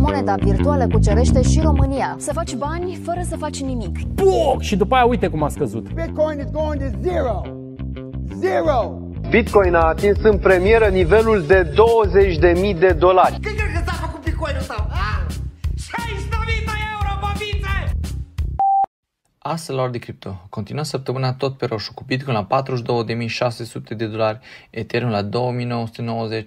moneda virtuală cucerește și România. Să faci bani fără să faci nimic. Puh! Și după aia uite cum a scăzut. Bitcoin is going to zero. Zero! Bitcoin a atins în premieră nivelul de 20.000 de dolari. Când crezi că s-a făcut Bitcoin-ul lor de cripto. Continuă săptămâna tot pe roșu cu Bitcoin la 42.600 de dolari, Ethereum la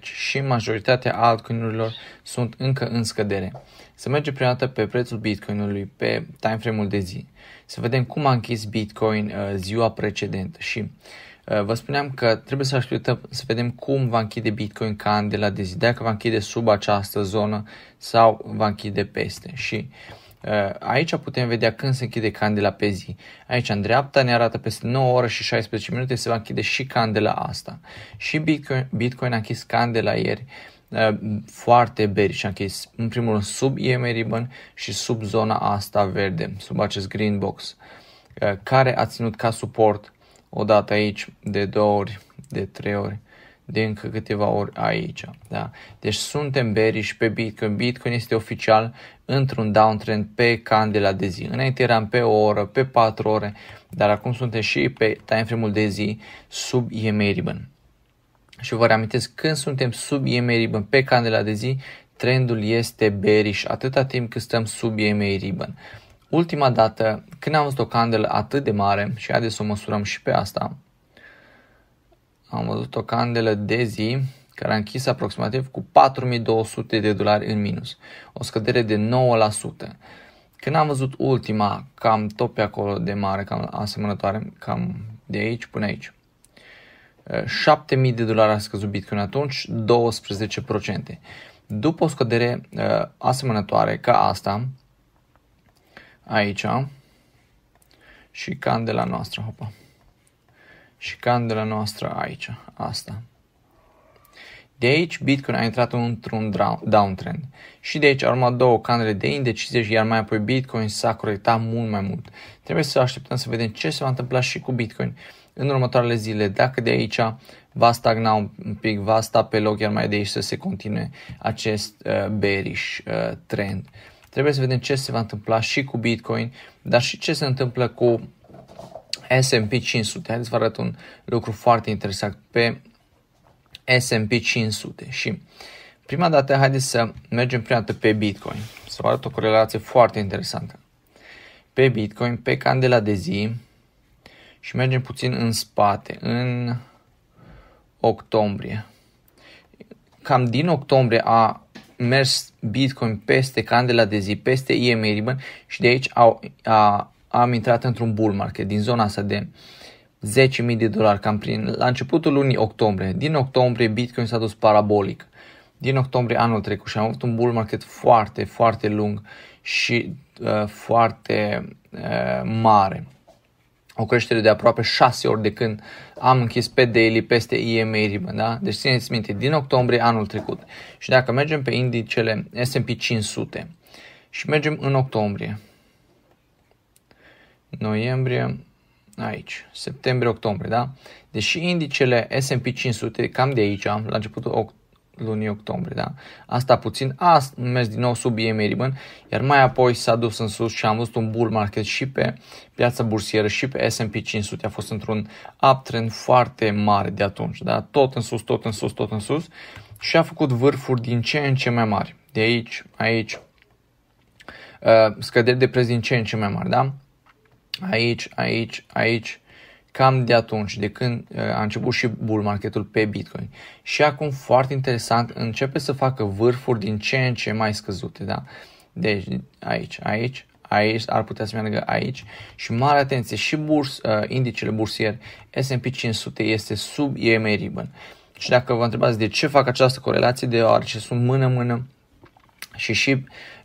2.990 și majoritatea altcoinurilor sunt încă în scădere. Să mergem prima dată pe prețul Bitcoinului pe timeframe-ul de zi. Să vedem cum a închis Bitcoin uh, ziua precedentă și uh, Vă spuneam că trebuie să așteptăm să vedem cum va închide Bitcoin candela de zi, dacă va închide sub această zonă sau va închide peste. Și uh, Eh, aici putem vedea când se închide candela pe zi. Aici în dreapta ne arată peste 9 ore și 16 minute se va închide și candela asta. Și Bitcoin, Bitcoin a închis candela ieri eh, foarte și a închis în primul rând sub EMA Ribbon și sub zona asta verde, sub acest green box, eh, care a ținut ca suport odată aici de două ori, de trei ori de încă câteva ori aici. Da? Deci suntem bearish pe Bitcoin. Bitcoin este oficial într-un downtrend pe candela de zi. Înainte eram pe o oră, pe 4 ore, dar acum suntem și pe timeframe-ul de zi sub EMA Ribbon. Și vă reamintesc, când suntem sub EMA Ribbon pe candela de zi, trendul este bearish atâta timp cât stăm sub EMA Ribbon. Ultima dată, când am văzut o candelă atât de mare, și haideți să o măsurăm și pe asta, am văzut o candelă de zi care a închis aproximativ cu 4200 de dolari în minus, o scădere de 9%. Când am văzut ultima, cam tot pe acolo de mare, cam asemănătoare, cam de aici până aici. 7000 eh, de dolari a scăzut Bitcoin atunci, 12%. După o scădere uh, asemănătoare ca asta, aici, și candela noastră, hopa și candela noastră aici, asta. De aici Bitcoin a intrat într-un downtrend și de aici a urmat două candele de indecizie iar mai apoi Bitcoin s-a corectat mult mai mult. Trebuie să așteptăm să vedem ce se va întâmpla și cu Bitcoin în următoarele zile, dacă de aici va stagna un pic, va sta pe loc, iar mai de aici să se continue acest uh, bearish uh, trend. Trebuie să vedem ce se va întâmpla și cu Bitcoin, dar și ce se întâmplă cu S&P 500. Haideți vă arăt un lucru foarte interesant pe S&P 500 și prima dată haideți să mergem prima dată pe Bitcoin. Să vă arăt o corelație foarte interesantă. Pe Bitcoin, pe candela de zi și mergem puțin în spate, în octombrie. Cam din octombrie a mers Bitcoin peste candela de zi, peste EMA Ribbon și de aici a, a am intrat într-un bull market din zona asta de 10.000 de dolari, cam prin la începutul lunii octombrie. Din octombrie Bitcoin s-a dus parabolic. Din octombrie anul trecut și am avut un bull market foarte, foarte lung și uh, foarte uh, mare. O creștere de aproape 6 ori de când am închis pe daily peste EMA Ribbon, da? Deci țineți minte, din octombrie anul trecut. Și dacă mergem pe indicele S&P 500 și mergem în octombrie, noiembrie, aici, septembrie-octombrie, da? Deși indicele S&P 500, cam de aici, la începutul lunii octombrie, da? Asta puțin, a mers din nou sub EMA Ribbon, iar mai apoi s-a dus în sus și am văzut un bull market și pe piața bursieră și pe S&P 500. A fost într-un uptrend foarte mare de atunci, da? Tot în sus, tot în sus, tot în sus și a făcut vârfuri din ce în ce mai mari. De aici, aici, uh, scăderi de preț din ce în ce mai mari, da? aici, aici, aici, cam de atunci, de când uh, a început și bull marketul pe Bitcoin. Și acum, foarte interesant, începe să facă vârfuri din ce în ce mai scăzute, da? Deci, aici, aici, aici, ar putea să meargă aici și mare atenție, și burs, uh, indicele bursier S&P 500 este sub EMA Ribbon. Și dacă vă întrebați de ce fac această corelație, deoarece sunt mână-mână și și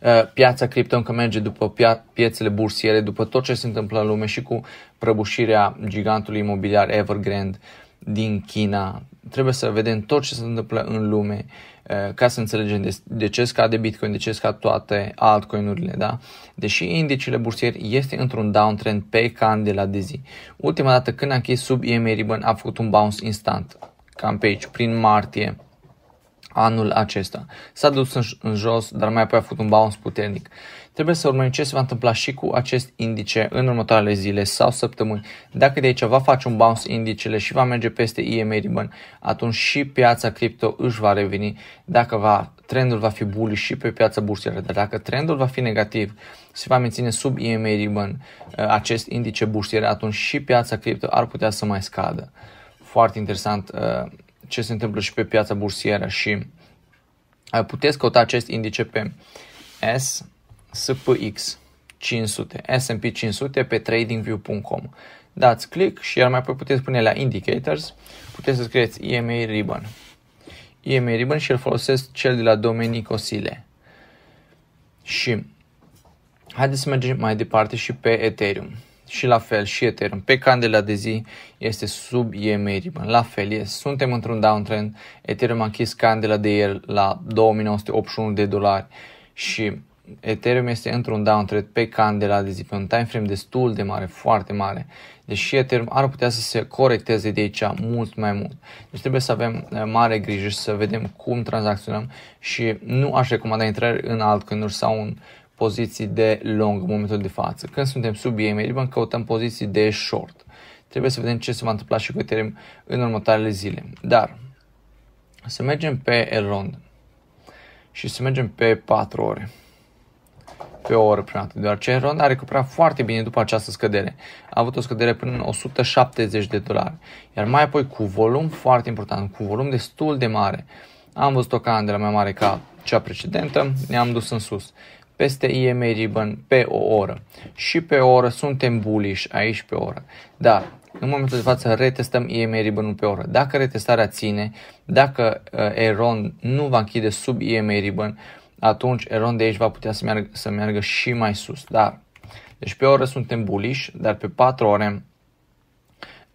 uh, piața cripto încă merge după pia- piețele bursiere, după tot ce se întâmplă în lume și cu prăbușirea gigantului imobiliar Evergrande din China. Trebuie să vedem tot ce se întâmplă în lume uh, ca să înțelegem de, de ce scade Bitcoin, de ce scad toate altcoinurile, da? Deși indicele bursier este într-un downtrend pe candela de zi. Ultima dată când a închis sub EMA Ribbon a făcut un bounce instant, cam pe aici, prin martie anul acesta. S-a dus în, în jos, dar mai apoi a făcut un bounce puternic. Trebuie să urmărim ce se va întâmpla și cu acest indice în următoarele zile sau săptămâni. Dacă de aici va face un bounce indicele și va merge peste EMA Ribbon, atunci și piața cripto își va reveni dacă va, trendul va fi bullish și pe piața bursieră, dar dacă trendul va fi negativ, se va menține sub EMA Ribbon uh, acest indice bursier, atunci și piața cripto ar putea să mai scadă. Foarte interesant uh, ce se întâmplă și pe piața bursieră și uh, puteți căuta acest indice pe SPX 500, S&P 500 pe tradingview.com. Dați click și iar mai apoi puteți pune la indicators, puteți să scrieți EMA Ribbon. EMA Ribbon și îl folosesc cel de la Domenico Sile. Și haideți să mergem mai departe și pe Ethereum și la fel și Ethereum pe candela de zi este sub EMA ribbon. La fel, yes, suntem într-un downtrend, Ethereum a închis candela de el la 2981 de dolari și Ethereum este într-un downtrend pe candela de zi, pe un time frame destul de mare, foarte mare. Deși deci Ethereum ar putea să se corecteze de aici mult mai mult. Deci trebuie să avem eh, mare grijă și să vedem cum tranzacționăm și nu aș recomanda intrări în altcoin-uri sau în uh, poziții de long în momentul de față. Când suntem sub EMA Liban, căutăm poziții de short. Trebuie să vedem ce se va întâmpla și cu Ethereum în următoarele zile. Dar să mergem pe Elrond și să mergem pe 4 ore pe o oră prima dată, deoarece Elrond a recuperat foarte bine după această scădere. A avut o scădere până în 170 de dolari, iar mai apoi cu volum foarte important, cu volum destul de mare. Am văzut o la mai mare ca cea precedentă, ne-am dus în sus peste IM Ribbon pe o oră. Și pe o oră suntem bullish aici pe o oră. Dar în momentul de față retestăm IM Ribbon pe oră. Dacă retestarea ține, dacă uh, Eron nu va închide sub IM Ribbon, atunci Eron de aici va putea să meargă, să meargă și mai sus. Dar deci pe oră suntem bullish, dar pe 4 ore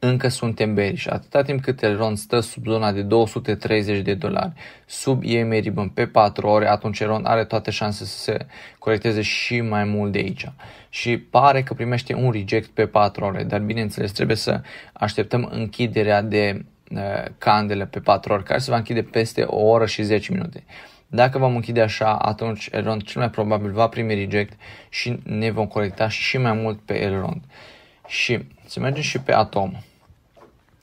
încă suntem bearish. Atâta timp cât Elron stă sub zona de 230 de dolari, sub EMA ribbon pe 4 ore, atunci Elron are toate șanse să se corecteze și mai mult de aici. Și pare că primește un reject pe 4 ore, dar bineînțeles trebuie să așteptăm închiderea de uh, candele pe 4 ore, care se va închide peste o oră și 10 minute. Dacă vom închide așa, atunci Elrond cel mai probabil va primi reject și ne vom colecta și mai mult pe Elrond. Și să mergem și pe Atom.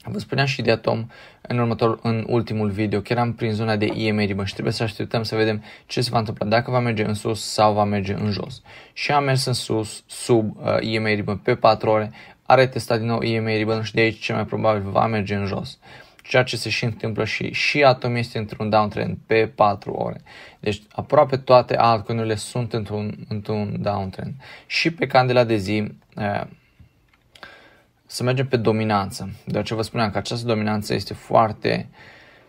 Vă spuneam și de Atom în, următor, în ultimul video, că eram prin zona de EMA ribbon și trebuie să așteptăm să vedem ce se va întâmpla, dacă va merge în sus sau va merge în jos. Și am mers în sus, sub uh, EMA ribbon pe 4 ore, a retestat din nou EMA ribbon și de aici cel mai probabil va merge în jos. Ceea ce se și întâmplă și, și Atom este într-un downtrend pe 4 ore. Deci aproape toate altcoinurile sunt într-un, într-un downtrend. Și pe candela de zi uh, să mergem pe dominanță. De ce vă spuneam că această dominanță este foarte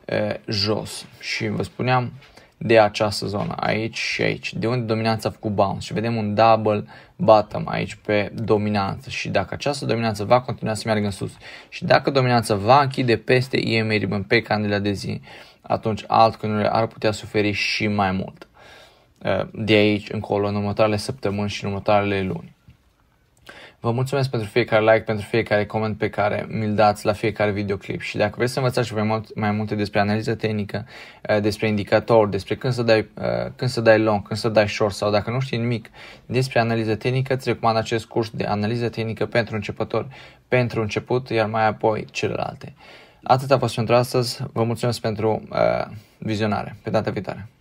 e, jos și vă spuneam de această zonă, aici și aici, de unde dominanța a făcut bounce și vedem un double bottom aici pe dominanță și dacă această dominanță va continua să meargă în sus și dacă dominanța va închide peste EMA ribbon pe candela de zi, atunci altcoinurile ar putea suferi și mai mult de aici încolo în următoarele săptămâni și în următoarele luni. Vă mulțumesc pentru fiecare like, pentru fiecare coment pe care mi-l dați la fiecare videoclip și dacă vreți să învățați și mai, multe despre analiză tehnică, eh, despre indicatori, despre când să, dai, eh, când să dai long, când să dai short sau dacă nu știi nimic despre analiză tehnică, îți recomand acest curs de analiză tehnică pentru începători, pentru început, iar mai apoi celelalte. Atât a fost pentru astăzi, vă mulțumesc pentru uh, vizionare. Pe data viitoare!